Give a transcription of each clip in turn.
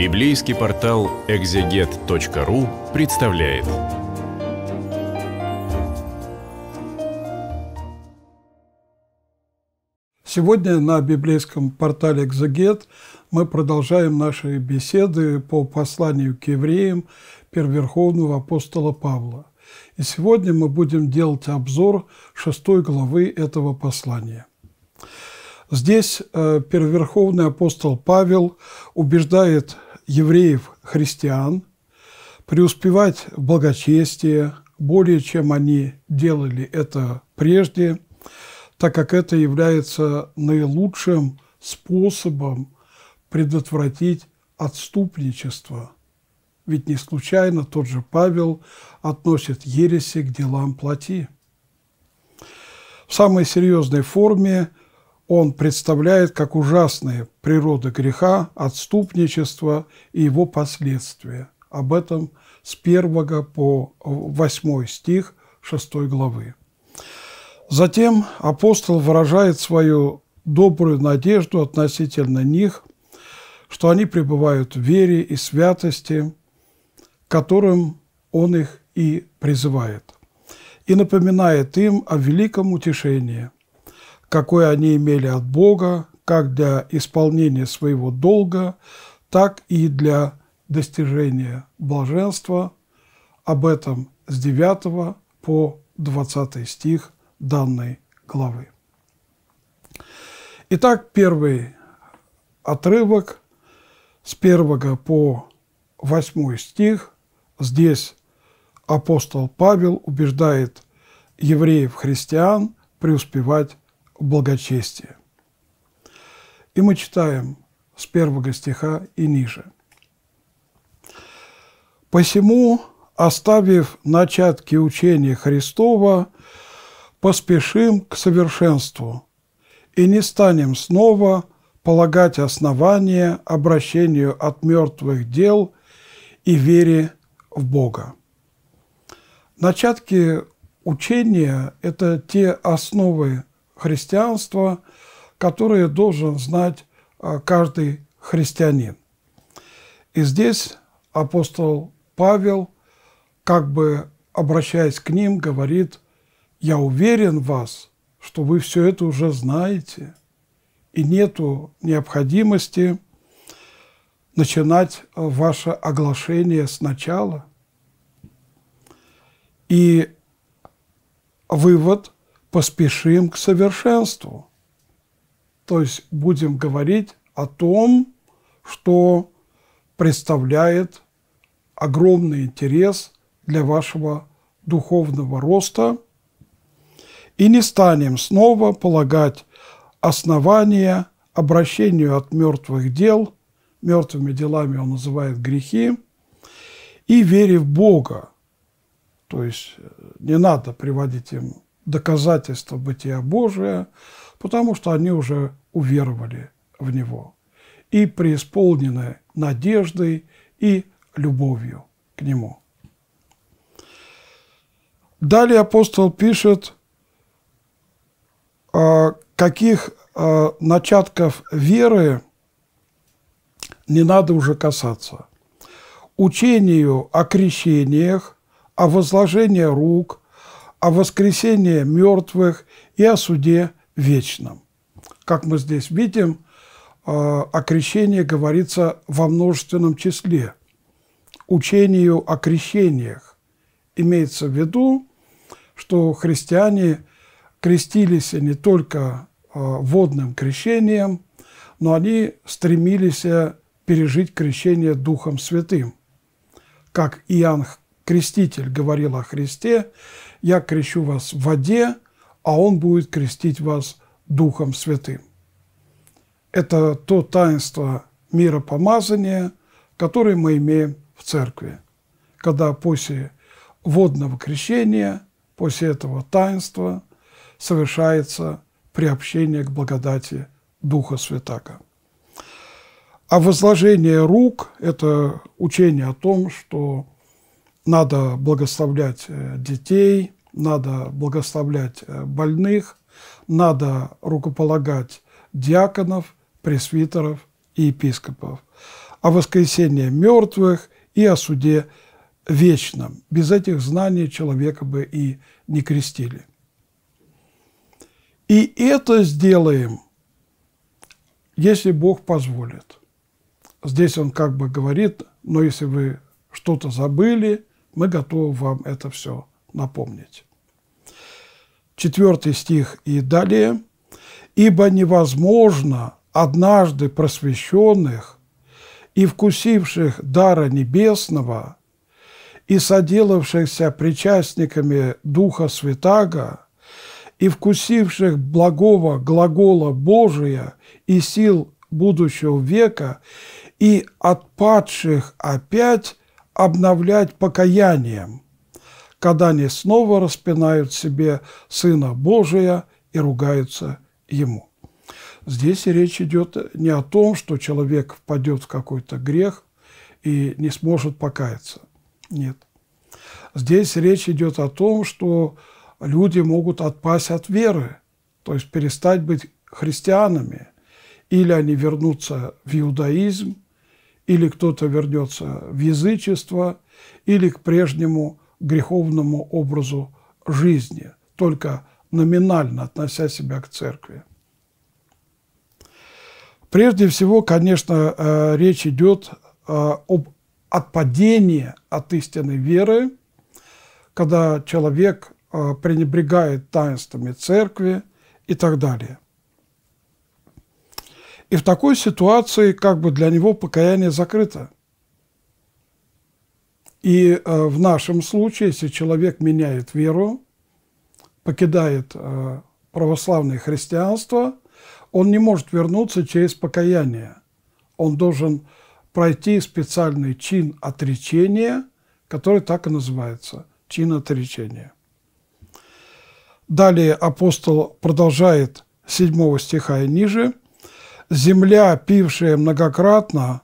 Библейский портал экзегет.ру представляет. Сегодня на библейском портале «Экзегет» мы продолжаем наши беседы по посланию к евреям Первоверховного апостола Павла. И сегодня мы будем делать обзор шестой главы этого послания. Здесь э, Первоверховный апостол Павел убеждает евреев, христиан, преуспевать в благочестии более, чем они делали это прежде, так как это является наилучшим способом предотвратить отступничество. Ведь не случайно тот же Павел относит ереси к делам плоти. В самой серьезной форме – он представляет как ужасные природы греха, отступничества и его последствия. Об этом с 1 по 8 стих 6 главы. Затем апостол выражает свою добрую надежду относительно них, что они пребывают в вере и святости, которым он их и призывает, и напоминает им о великом утешении – какой они имели от Бога, как для исполнения своего долга, так и для достижения блаженства. Об этом с 9 по 20 стих данной главы. Итак, первый отрывок с 1 по 8 стих. Здесь апостол Павел убеждает евреев-христиан преуспевать благочестия. И мы читаем с первого стиха и ниже. «Посему, оставив начатки учения Христова, поспешим к совершенству и не станем снова полагать основания обращению от мертвых дел и вере в Бога». Начатки учения – это те основы христианства, которые должен знать а, каждый христианин. И здесь апостол Павел, как бы обращаясь к ним, говорит, «Я уверен в вас, что вы все это уже знаете, и нету необходимости начинать а, ваше оглашение сначала». И вывод – поспешим к совершенству. То есть будем говорить о том, что представляет огромный интерес для вашего духовного роста, и не станем снова полагать основания обращению от мертвых дел, мертвыми делами он называет грехи, и вере в Бога. То есть не надо приводить им доказательство бытия Божия, потому что они уже уверовали в Него и преисполнены надеждой и любовью к Нему. Далее апостол пишет, а, каких а, начатков веры не надо уже касаться. Учению о крещениях, о возложении рук, о воскресении мертвых и о суде вечном. Как мы здесь видим, э, о крещении говорится во множественном числе. Учению о крещениях имеется в виду, что христиане крестились не только э, водным крещением, но они стремились э, пережить крещение Духом Святым. Как Иоанн Креститель говорил о Христе, я крещу вас в воде, а Он будет крестить вас Духом Святым. Это то таинство мира помазания, которое мы имеем в церкви, когда после водного крещения, после этого таинства совершается приобщение к благодати Духа Святаго. А возложение рук – это учение о том, что надо благословлять э, детей, надо благословлять э, больных, надо рукополагать диаконов, пресвитеров и епископов. О а воскресении мертвых и о суде вечном. Без этих знаний человека бы и не крестили. И это сделаем, если Бог позволит. Здесь он как бы говорит, но если вы что-то забыли – мы готовы вам это все напомнить. Четвертый стих и далее. «Ибо невозможно однажды просвещенных и вкусивших дара небесного и соделавшихся причастниками Духа Святаго и вкусивших благого глагола Божия и сил будущего века и отпадших опять обновлять покаянием, когда они снова распинают себе Сына Божия и ругаются Ему. Здесь речь идет не о том, что человек впадет в какой-то грех и не сможет покаяться. Нет. Здесь речь идет о том, что люди могут отпасть от веры, то есть перестать быть христианами, или они вернутся в иудаизм, или кто-то вернется в язычество, или к прежнему греховному образу жизни, только номинально относя себя к церкви. Прежде всего, конечно, э, речь идет э, об отпадении от истинной веры, когда человек э, пренебрегает таинствами церкви и так далее – и в такой ситуации как бы для него покаяние закрыто. И э, в нашем случае, если человек меняет веру, покидает э, православное христианство, он не может вернуться через покаяние. Он должен пройти специальный чин отречения, который так и называется – чин отречения. Далее апостол продолжает 7 стиха и ниже – земля, пившая многократно,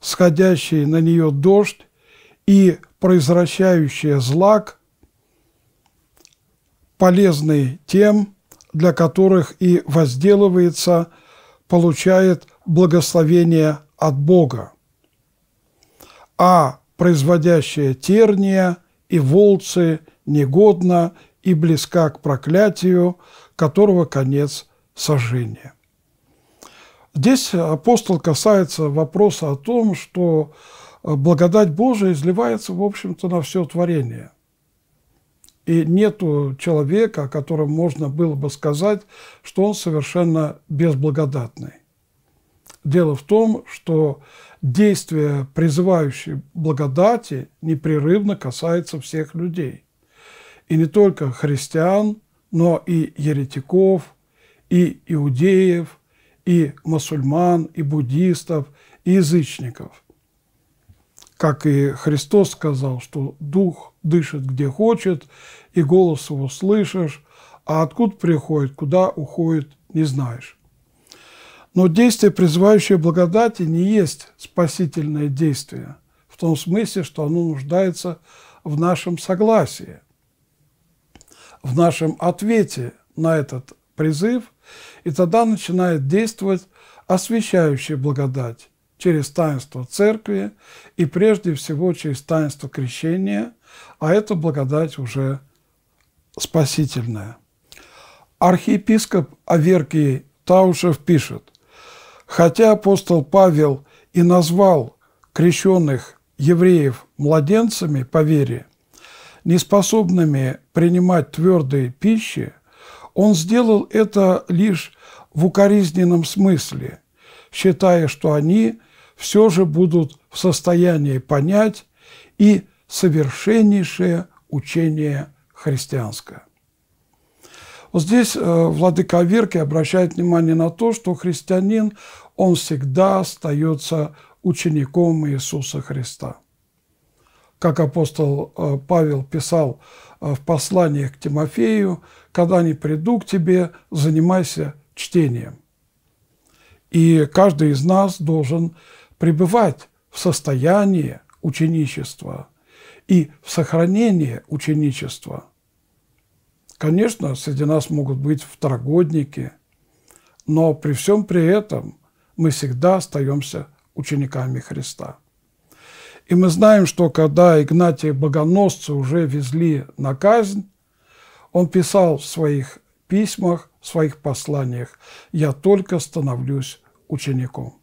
сходящий на нее дождь и произвращающая злак, полезный тем, для которых и возделывается, получает благословение от Бога, а производящая терния и волцы негодна и близка к проклятию, которого конец сожжения. Здесь апостол касается вопроса о том, что э, благодать Божия изливается, в общем-то, на все творение. И нету человека, о котором можно было бы сказать, что он совершенно безблагодатный. Дело в том, что действие призывающее благодати непрерывно касается всех людей. И не только христиан, но и еретиков, и иудеев – и мусульман, и буддистов, и язычников. Как и Христос сказал, что дух дышит где хочет, и голос его слышишь, а откуда приходит, куда уходит, не знаешь. Но действие, призывающее благодати, не есть спасительное действие, в том смысле, что оно нуждается в нашем согласии, в нашем ответе на этот призыв и тогда начинает действовать освящающая благодать через таинство церкви и прежде всего через таинство крещения, а это благодать уже спасительная. Архиепископ Аверкий Таушев пишет, хотя апостол Павел и назвал крещенных евреев младенцами по вере, неспособными принимать твердые пищи, он сделал это лишь в укоризненном смысле, считая, что они все же будут в состоянии понять и совершеннейшее учение христианское. Вот здесь э, Владыка Верки обращает внимание на то, что христианин, он всегда остается учеником Иисуса Христа. Как апостол э, Павел писал Э, в посланиях к Тимофею, когда не приду к тебе, занимайся чтением. И каждый из нас должен пребывать в состоянии ученичества и в сохранении ученичества. Конечно, среди нас могут быть второгодники, но при всем при этом мы всегда остаемся учениками Христа. И мы знаем, что когда Игнатия Богоносца уже везли на казнь, он писал в своих письмах, в своих посланиях «Я только становлюсь учеником».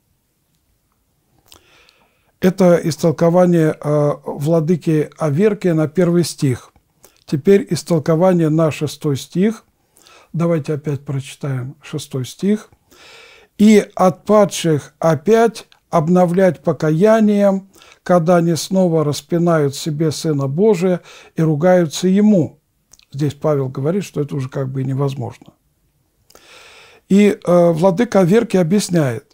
Это истолкование э, владыки Аверки на первый стих. Теперь истолкование на шестой стих. Давайте опять прочитаем шестой стих. «И от падших опять обновлять покаянием, когда они снова распинают себе Сына Божия и ругаются Ему. Здесь Павел говорит, что это уже как бы невозможно. И э, владыка Верки объясняет,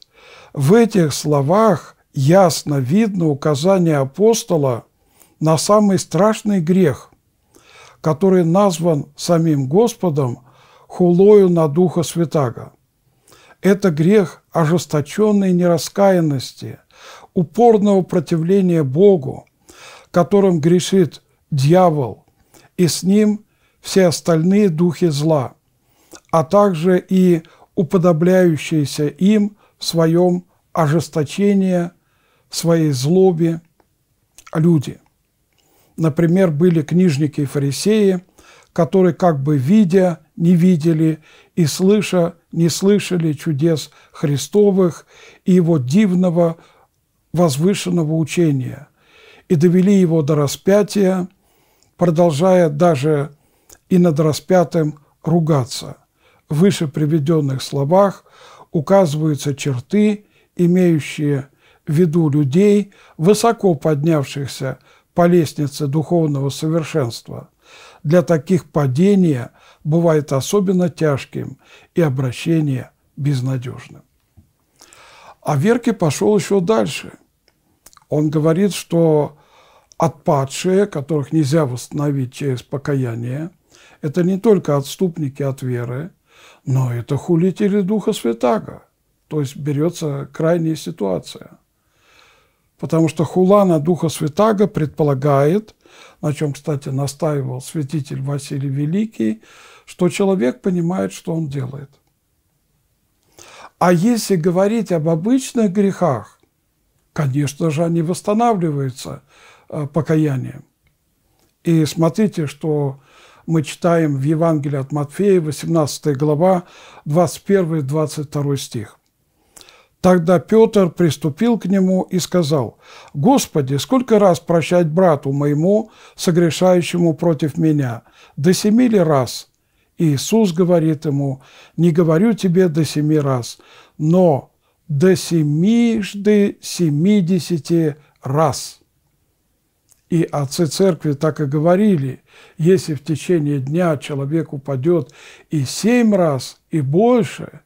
в этих словах ясно видно указание апостола на самый страшный грех, который назван самим Господом хулою на Духа Святаго. Это грех ожесточенной нераскаянности, упорного противления Богу, которым грешит дьявол, и с ним все остальные духи зла, а также и уподобляющиеся им в своем ожесточении, в своей злобе люди. Например, были книжники и фарисеи, которые как бы видя, не видели и слыша, не слышали чудес Христовых и его дивного возвышенного учения, и довели его до распятия, продолжая даже и над распятым ругаться. В выше приведенных словах указываются черты, имеющие в виду людей, высоко поднявшихся по лестнице духовного совершенства. Для таких падения – бывает особенно тяжким и обращение безнадежным. А Верке пошел еще дальше. Он говорит, что отпадшие, которых нельзя восстановить через покаяние, это не только отступники от веры, но это хулители Духа Святаго. То есть берется крайняя ситуация. Потому что хула на Духа Святаго предполагает, на чем, кстати, настаивал святитель Василий Великий, что человек понимает, что он делает. А если говорить об обычных грехах, конечно же, они восстанавливаются э, покаянием. И смотрите, что мы читаем в Евангелии от Матфея, 18 глава, 21-22 стих. Тогда Петр приступил к нему и сказал, «Господи, сколько раз прощать брату моему, согрешающему против меня? До семи ли раз?» Иисус говорит ему, «Не говорю тебе до семи раз, но до семижды семидесяти раз». И отцы церкви так и говорили, если в течение дня человек упадет и семь раз, и больше,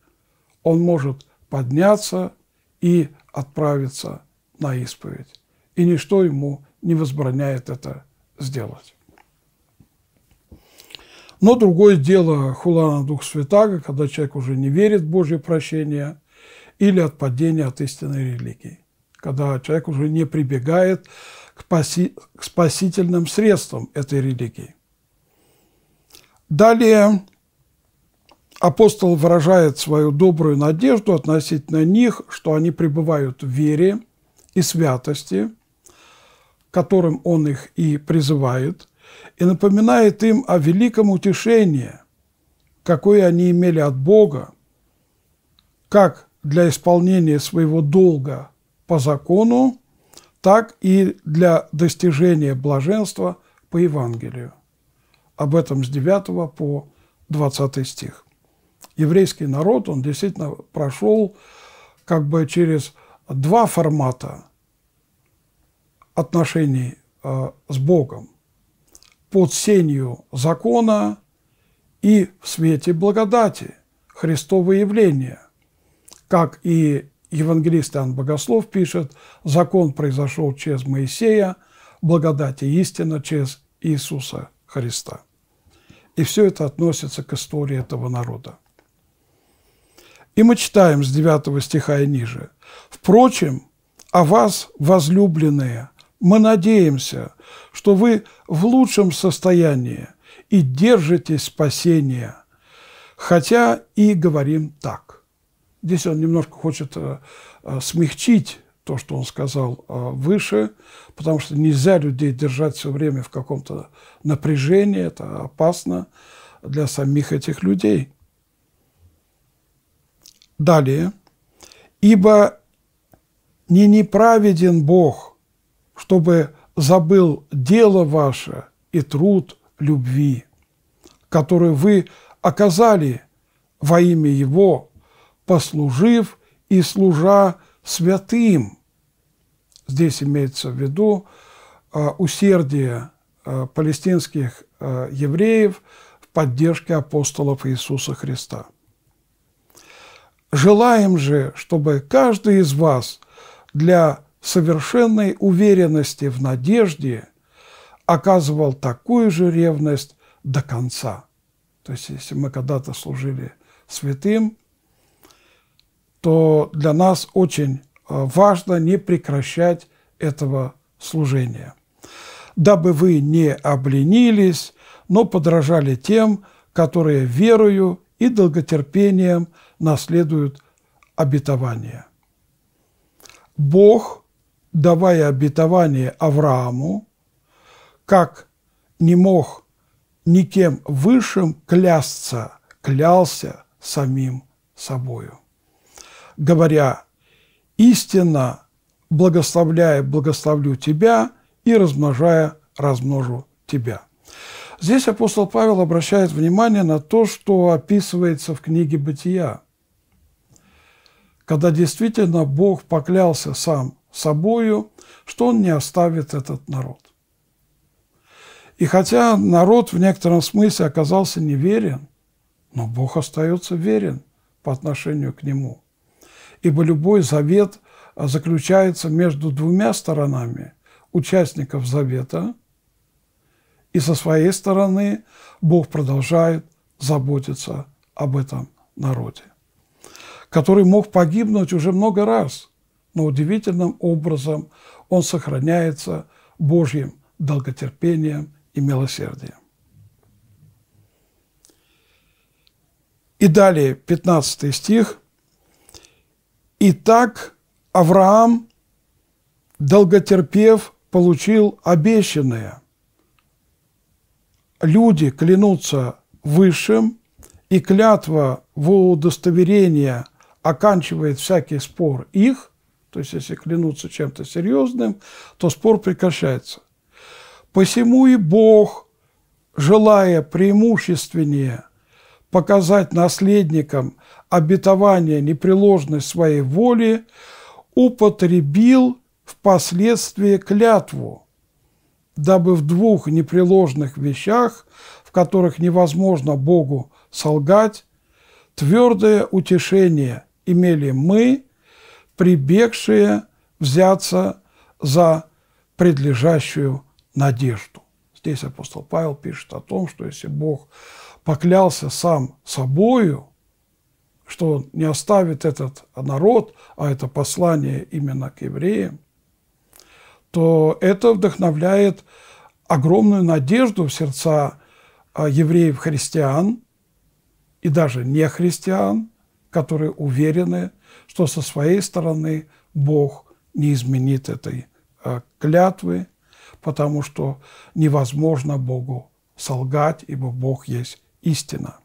он может подняться и отправиться на исповедь. И ничто ему не возбраняет это сделать. Но другое дело хула на Дух Святаго, когда человек уже не верит в Божье прощение или отпадение от истинной религии, когда человек уже не прибегает к, паси, к спасительным средствам этой религии. Далее апостол выражает свою добрую надежду относительно них, что они пребывают в вере и святости, которым он их и призывает – и напоминает им о великом утешении, какое они имели от Бога, как для исполнения своего долга по закону, так и для достижения блаженства по Евангелию. Об этом с 9 по 20 стих. Еврейский народ, он действительно прошел как бы через два формата отношений э, с Богом – под сенью закона и в свете благодати Христово явления, Как и евангелист Иоанн Богослов пишет, закон произошел через Моисея, благодать и истина через Иисуса Христа. И все это относится к истории этого народа. И мы читаем с 9 стиха и ниже. «Впрочем, о вас, возлюбленные, мы надеемся, что вы в лучшем состоянии и держитесь спасения, хотя и говорим так. Здесь он немножко хочет э, э, смягчить то, что он сказал э, выше, потому что нельзя людей держать все время в каком-то напряжении, это опасно для самих этих людей. Далее. «Ибо не неправеден Бог, чтобы забыл дело ваше и труд любви, который вы оказали во имя Его, послужив и служа святым. Здесь имеется в виду а, усердие а, палестинских а, евреев в поддержке апостолов Иисуса Христа. Желаем же, чтобы каждый из вас для совершенной уверенности в надежде оказывал такую же ревность до конца. То есть, если мы когда-то служили святым, то для нас очень э, важно не прекращать этого служения, дабы вы не обленились, но подражали тем, которые верою и долготерпением наследуют обетование. Бог давая обетование Аврааму, как не мог никем высшим клясться, клялся самим собою. Говоря, истинно благословляя, благословлю тебя и размножая, размножу тебя. Здесь апостол Павел обращает внимание на то, что описывается в книге «Бытия», когда действительно Бог поклялся сам собою, что он не оставит этот народ. И хотя народ в некотором смысле оказался неверен, но Бог остается верен по отношению к нему. Ибо любой завет а, заключается между двумя сторонами участников завета, и со своей стороны Бог продолжает заботиться об этом народе, который мог погибнуть уже много раз – но удивительным образом он сохраняется Божьим долготерпением и милосердием. И далее 15 стих. «Итак Авраам, долготерпев, получил обещанное. Люди клянутся высшим, и клятва в удостоверение оканчивает всякий спор их, то есть, если клянуться чем-то серьезным, то спор прекращается. Посему и Бог, желая преимущественнее показать наследникам обетование непреложной своей воли, употребил впоследствии клятву, дабы в двух непреложных вещах, в которых невозможно Богу солгать, твердое утешение имели мы – прибегшие взяться за предлежащую надежду. Здесь апостол Павел пишет о том, что если Бог поклялся сам собою, что он не оставит этот народ, а это послание именно к евреям, то это вдохновляет огромную надежду в сердца а, евреев-христиан и даже нехристиан, которые уверены что со своей стороны Бог не изменит этой э, клятвы, потому что невозможно Богу солгать, ибо Бог есть истина,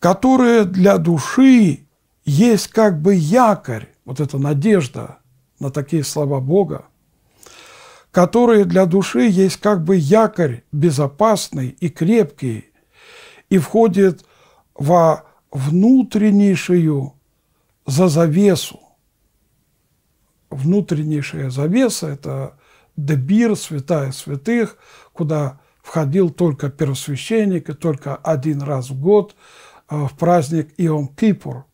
которая для души есть как бы якорь, вот эта надежда на такие слова Бога, которые для души есть как бы якорь безопасный и крепкий и входит во внутреннейшую за завесу. Внутреннейшая завеса – это Дебир, святая святых, куда входил только первосвященник и только один раз в год э, в праздник Иом-Кипур.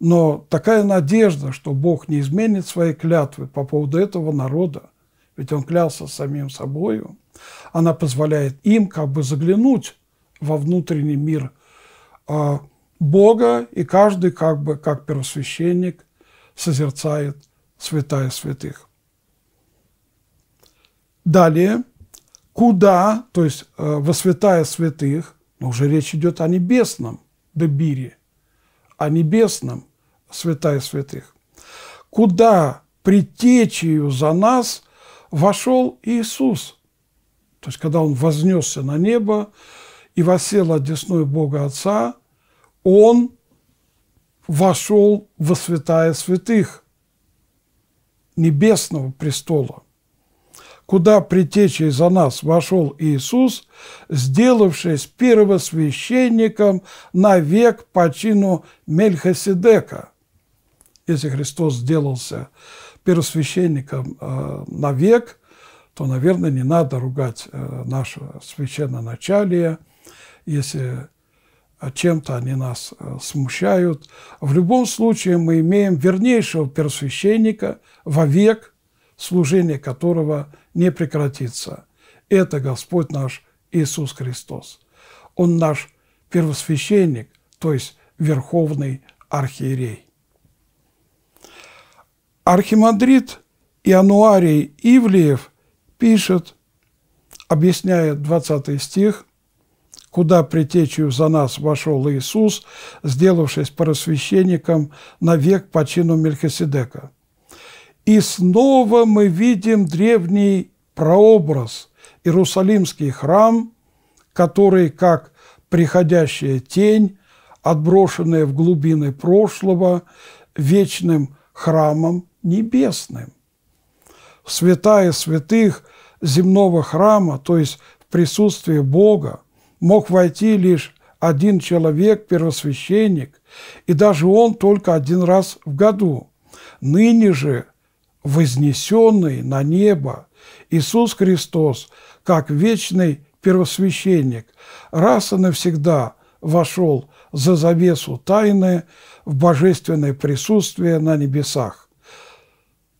Но такая надежда, что Бог не изменит своей клятвы по поводу этого народа, ведь он клялся самим собою, она позволяет им как бы заглянуть во внутренний мир а, Бога, и каждый как бы, как первосвященник, созерцает святая святых. Далее, куда, то есть э, во святая святых, но уже речь идет о небесном Дебире, о небесном святая святых, куда притечию за нас вошел Иисус. То есть, когда Он вознесся на небо, и восел одесной Бога Отца, он вошел во святая святых небесного престола, куда притечей за нас вошел Иисус, сделавшись первосвященником навек по чину Мельхиседека. Если Христос сделался первосвященником э, навек, то, наверное, не надо ругать э, наше священное священноначалие, если э, чем-то они нас э, смущают. В любом случае мы имеем вернейшего первосвященника во век, служение которого не прекратится. Это Господь наш Иисус Христос. Он наш первосвященник, то есть верховный архиерей. Архимандрит Иануарий Ивлеев пишет, объясняя 20 стих, куда притечью за нас вошел Иисус, сделавшись просвященником навек по чину Мельхиседека. И снова мы видим древний прообраз – Иерусалимский храм, который, как приходящая тень, отброшенная в глубины прошлого, вечным храмом небесным. Святая святых земного храма, то есть в присутствии Бога – мог войти лишь один человек, первосвященник, и даже он только один раз в году. Ныне же вознесенный на небо Иисус Христос, как вечный первосвященник, раз и навсегда вошел за завесу тайны в божественное присутствие на небесах.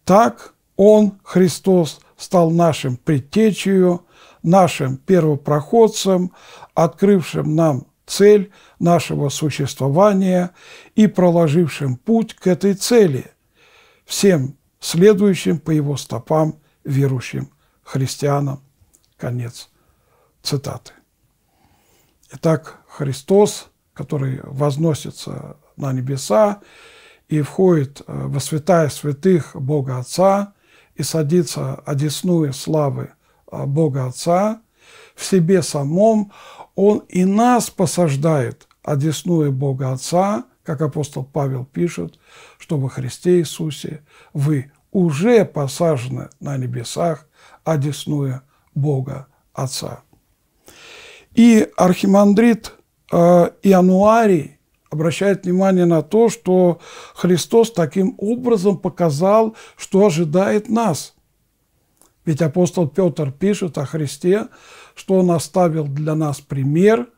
Так Он, Христос, стал нашим предтечью – нашим первопроходцам, открывшим нам цель нашего существования и проложившим путь к этой цели, всем следующим по его стопам верующим христианам. Конец цитаты. Итак, Христос, который возносится на небеса и входит э, во святая святых Бога Отца и садится одесную славы а, Бога Отца, в себе самом, Он и нас посаждает, одесную Бога Отца, как апостол Павел пишет, что во Христе Иисусе вы уже посажены на небесах, одесную Бога Отца. И архимандрит э, Иануарий обращает внимание на то, что Христос таким образом показал, что ожидает нас – ведь апостол Петр пишет о Христе, что Он оставил для нас пример,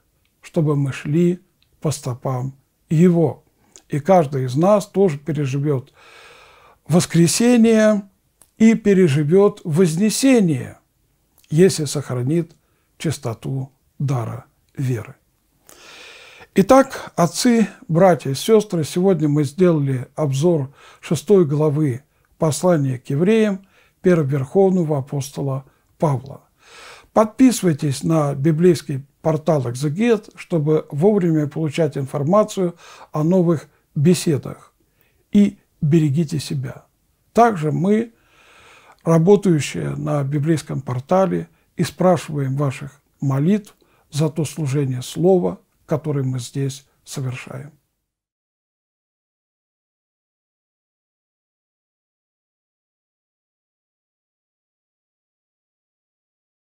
чтобы мы шли по стопам Его. И каждый из нас тоже переживет воскресение и переживет вознесение, если сохранит чистоту дара веры. Итак, отцы, братья и сестры, сегодня мы сделали обзор шестой главы послания к евреям – первоверховного апостола Павла. Подписывайтесь на библейский портал «Экзегет», чтобы вовремя получать информацию о новых беседах. И берегите себя. Также мы, работающие на библейском портале, и спрашиваем ваших молитв за то служение слова, которое мы здесь совершаем.